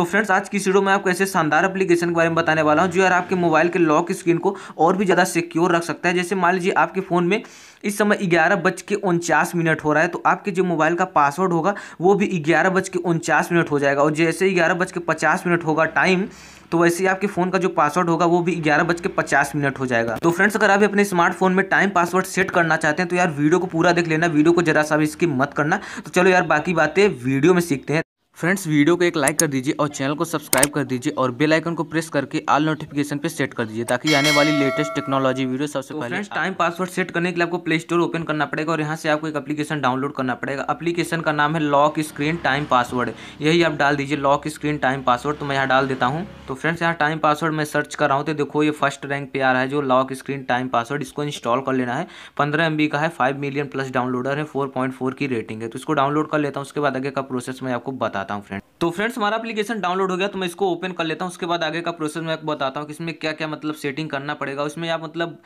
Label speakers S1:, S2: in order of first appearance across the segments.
S1: तो फ्रेंड्स आज की वीडियो में आपको ऐसे शानदार एप्लीकेशन के बारे में बताने वाला हूँ जो यार आपके मोबाइल के लॉक स्क्रीन को और भी ज़्यादा सिक्योर रख सकता है जैसे मान लीजिए आपके फ़ोन में इस समय ग्यारह बज के उनचास मिनट हो रहा है तो आपके जो मोबाइल का पासवर्ड होगा वो भी ग्यारह बज के उनचास मिनट हो जाएगा और जैसे ही ग्यारह बज के पचास मिनट होगा टाइम तो वैसे ही आपके फ़ोन का जो पासवर्ड होगा वो भी ग्यारह बज के पचास मिनट हो जाएगा तो फ्रेंड्स अगर आप अपने स्मार्टफोन में टाइम पासवर्ड सेट करना चाहते हैं तो यार वीडियो को पूरा देख लेना वीडियो को जरा सा भी इसकी मत करना तो चलो यार बाकी बातें वीडियो में सीखते हैं फ्रेंड्स वीडियो को एक लाइक कर दीजिए और चैनल को सब्सक्राइब कर दीजिए और बेल आइकन को प्रेस करके ऑल नोटिफिकेशन पे सेट कर दीजिए ताकि आने वाली लेटेस्ट टेक्नोलॉजी वीडियो सबसे तो पहले फ्रेंड्स टाइम पासवर्ड सेट करने के लिए आपको प्ले स्टोर ओपन करना पड़ेगा और यहाँ से आपको एक अपलीकेशन डाउनलोड करना पड़ेगा अपलीकेशन का नाम है लॉक स्क्रीन टाइम पासवर्ड यही आप डाल दीजिए लॉक स्क्रीन टाइम पासवर्ड तो मैं यहाँ डाल देता हूँ तो फ्रेंड्स यहाँ टाइम पासवर्ड मैं सर्च कर रहा हूँ तो देखो ये फर्स्ट रैंक पे आ रहा है जो लॉक स्क्रीन टाइम पासवर्ड इसको इंस्टॉल कर लेना है पंद्रह एम का है फाइव मिलियन प्लस डाउनलोडर है फोर की रेटिंग है तो इसको डाउनलोड कर लेता हूँ उसके बाद आगे का प्रोसेस मैं आपको बताता बताता हूँ फ्रेंड तो फ्रेंड्स हमारा एप्लीकेशन डाउनलोड हो गया तो मैं इसको ओपन कर लेता हूँ उसके बाद आगे का प्रोसेस मैं बताता हूँ कि इसमें क्या क्या मतलब सेटिंग करना पड़ेगा उसमें आप मतलब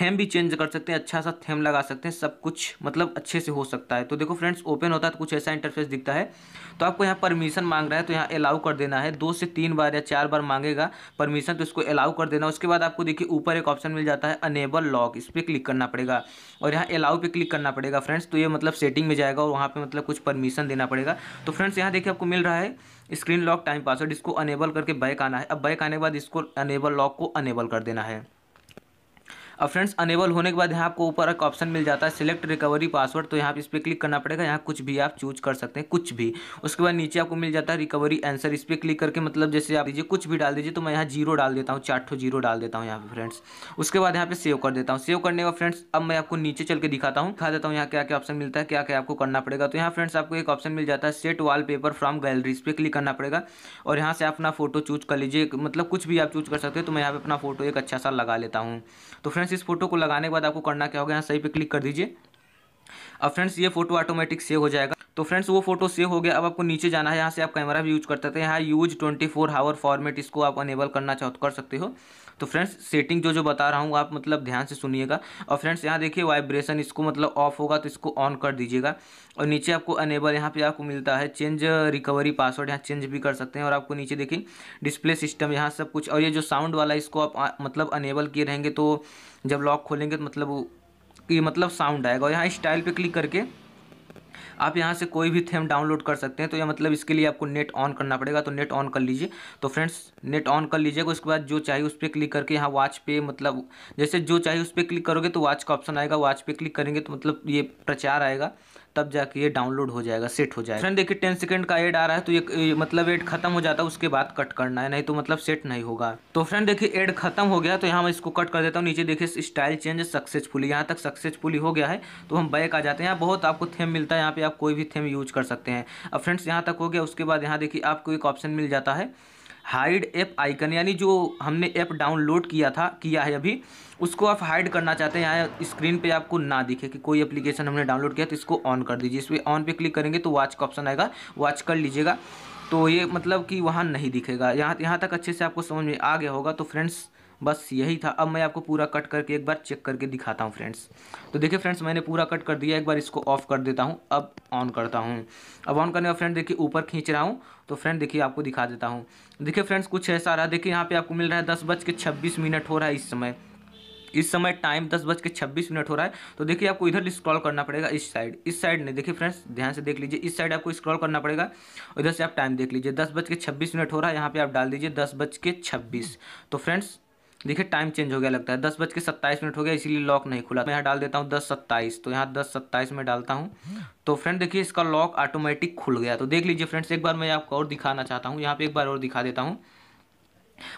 S1: थेम भी चेंज कर सकते हैं अच्छा सा थेम लगा सकते हैं सब कुछ मतलब अच्छे से हो सकता है तो देखो फ्रेंड्स ओपन होता है तो कुछ ऐसा इंटरफेस दिखता है तो आपको यहाँ परमिशन मांग रहा है तो यहाँ अलाउ कर देना है दो से तीन बार या चार बार मांगेगा परमिशन तो इसको अलाउ कर देना उसके बाद आपको देखिए ऊपर एक ऑप्शन मिल जाता है अनेबल लॉक इस पर क्लिक करना पड़ेगा और यहाँ अलाउ पर क्लिक करना पड़ेगा फ्रेंड्स तो ये मतलब सेटिंग में जाएगा और वहाँ पर मतलब कुछ परमिशन देना पड़ेगा तो फ्रेंड्स यहाँ देखिए आपको मिल रहा है स्क्रीन लॉक टाइम पासवर्ड इसको अनेबल करके बैक आना है अब बैक आने के बाद इसको अनेबल लॉक को अनेबल कर देना है अब फ्रेंड्स अनेबल होने के बाद यहाँ आपको ऊपर एक ऑप्शन मिल जाता है सिलेक्ट रिकवरी पासवर्ड तो यहाँ पर इस पर क्लिक करना पड़ेगा यहाँ कुछ भी आप चूज कर सकते हैं कुछ भी उसके बाद नीचे आपको मिल जाता है रिकवरी आंसर इस पर क्लिक करके मतलब जैसे आप दीजिए कुछ भी डाल दीजिए तो मैं यहाँ जीरो डाल देता हूँ चार्टो जीरो डाल देता हूँ यहाँ पर फ्रेंड्स उसके बाद यहाँ पे सेव कर देता हूँ सेव करने का फ्रेंड्स अब मैं आपको नीचे चल के दिखाता हूँ दिखा देता हूँ यहाँ क्या क्या ऑप्शन मिलता है क्या क्या आपको करना पड़ेगा तो यहाँ फ्रेंड्स आपको एक ऑप्शन मिल जाता है सेट वाल पेपर फ्रॉम इस पर क्लिक करना पड़ेगा और यहाँ से आप अपना फोटो चूज कर लीजिए मतलब कुछ भी आप चूज कर सकते हो तो मैं यहाँ पे अपना फोटो एक अच्छा सा लगा लेता हूँ तो फ्रेंड्स फ्रेंड्स इस फोटो को लगाने के बाद आपको करना क्या होगा यहाँ सही पे क्लिक कर दीजिए अब फ्रेंड्स ये फोटो ऑटोमेटिक सेव हो जाएगा तो फ्रेंड्स वो फोटो सेव हो गया अब आपको नीचे जाना है यहाँ से आप कैमरा भी यूज करते थे यहाँ use twenty four hour format इसको आप अनेबल करना चाहो कर सकते हो तो फ्रेंड्स सेटिंग जो जो बता रहा हूँ आप मतलब ध्यान से सुनिएगा और फ्रेंड्स यहाँ देखिए वाइब्रेशन इसको मतलब ऑफ होगा तो इसको ऑन कर दीजिएगा और नीचे आपको अनेबल यहाँ पे आपको मिलता है चेंज रिकवरी पासवर्ड यहाँ चेंज भी कर सकते हैं और आपको नीचे देखिए डिस्प्ले सिस्टम यहाँ सब कुछ और ये जो साउंड वाला इसको आप मतलब अनेबल किए रहेंगे तो जब लॉक खोलेंगे तो मतलब ये मतलब साउंड आएगा और यहाँ स्टाइल पर क्लिक करके आप यहाँ से कोई भी थेम डाउनलोड कर सकते हैं तो यह मतलब इसके लिए आपको नेट ऑन करना पड़ेगा तो नेट ऑन कर लीजिए तो फ्रेंड्स नेट ऑन कर लीजिएगा उसके बाद जो चाहिए उस पर क्लिक करके यहाँ वॉच पे मतलब जैसे जो चाहिए उस पर क्लिक करोगे तो वॉच का ऑप्शन आएगा वॉच पे क्लिक करेंगे तो मतलब ये प्रचार आएगा तब जाके ये डाउनलोड हो जाएगा सेट हो जाएगा फ्रेंड देखिए टेन सेकेंड का एड आ रहा है तो ये, ये मतलब एड खत्म हो जाता है उसके बाद कट करना है नहीं तो मतलब सेट नहीं होगा तो फ्रेंड देखिए एड खत्म हो गया तो यहाँ मैं इसको कट कर देता हूँ नीचे देखिए स्टाइल चेंज सक्सेसफुली यहाँ तक सक्सेसफुली हो गया है तो हम बैक आ जाते हैं यहाँ बहुत आपको थेम मिलता है यहाँ पे आप कोई भी थेम यूज कर सकते हैं अब फ्रेंड्स यहाँ तक हो गया उसके बाद यहाँ देखिए आपको एक ऑप्शन मिल जाता है हाइड ऐप आइकन यानी जो हमने ऐप डाउनलोड किया था किया है अभी उसको आप हाइड करना चाहते हैं यहाँ स्क्रीन पे आपको ना दिखे कि कोई एप्लीकेशन हमने डाउनलोड किया तो इसको ऑन कर दीजिए इस पर ऑन पे क्लिक करेंगे तो वॉच का ऑप्शन आएगा वॉच कर लीजिएगा तो ये मतलब कि वहाँ नहीं दिखेगा यहाँ यहाँ तक अच्छे से आपको समझ में आ गया होगा तो फ्रेंड्स बस यही था अब मैं आपको पूरा कट करके एक बार चेक करके दिखाता हूँ फ्रेंड्स तो देखिए फ्रेंड्स मैंने पूरा कट कर दिया एक बार इसको ऑफ कर देता हूँ अब ऑन करता हूँ अब ऑन करने का फ्रेंड देखिए ऊपर खींच रहा हूँ तो फ्रेंड देखिए आपको दिखा देता हूँ देखिए फ्रेंड्स कुछ ऐसा रहा देखिए यहाँ पर आपको मिल रहा है दस बज के छब्बीस मिनट हो रहा है इस समय इस समय टाइम दस बज के छब्बीस मिनट हो रहा है तो देखिए आपको इधर स्क्रॉल करना पड़ेगा इस साइड इस साइड नहीं देखिए फ्रेंड्स ध्यान से देख लीजिए इस साइड आपको स्क्रॉल करना पड़ेगा इधर से आप टाइम देख लीजिए दस बज के छब्बीस मिनट हो रहा है यहाँ पे आप डाल दीजिए दस बज के छब्बीस तो फ्रेंड्स देखिए टाइम चेंज हो गया लगता है दस बज के सत्ताईस मिनट हो गया इसीलिए लॉक नहीं खुला मैं यहाँ डाल देता हूँ दस सत्ताईस तो यहाँ दस सत्ताईस में डालता हूँ तो फ्रेंड देखिए इसका लॉक ऑटोमेटिक खुल गया तो देख लीजिए फ्रेंड्स एक बार मैं आपको और दिखाना चाहता हूँ यहाँ पे एक बार और दिखा देता हूँ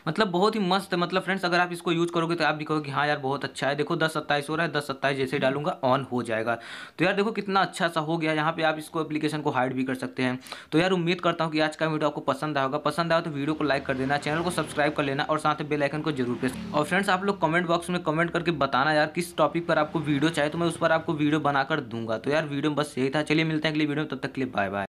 S1: मतलब बहुत ही मस्त मतलब फ्रेंड्स अगर आप इसको यूज़ करोगे तो आप भी कहोगे हाँ यार बहुत अच्छा है देखो दस सत्ताईस हो रहा है दस सत्ताईस जैसे डालूंगा ऑन हो जाएगा तो यार देखो कितना अच्छा सा हो गया यहाँ पे आप इसको एप्लीकेशन को हाइड भी कर सकते हैं तो यार उम्मीद करता हूँ कि आज का वीडियो आपको पसंद आएगा पसंद आया तो वीडियो को लाइक कर देना चैनल को सब्सक्राइब कर लेना और साथ ही बेलाइकन को जरूर प्रेस और फ्रेंड्स आप लोग कमेंट बॉक्स में कमेंट करके बताना यार किस टॉपिक पर आपको वीडियो चाहिए तो मैं उस पर आपको वीडियो बनाकर दूंगा तो यार वीडियो बस यही था चलिए मिलते हैं अगले वीडियो तब तक के लिए बाय बाय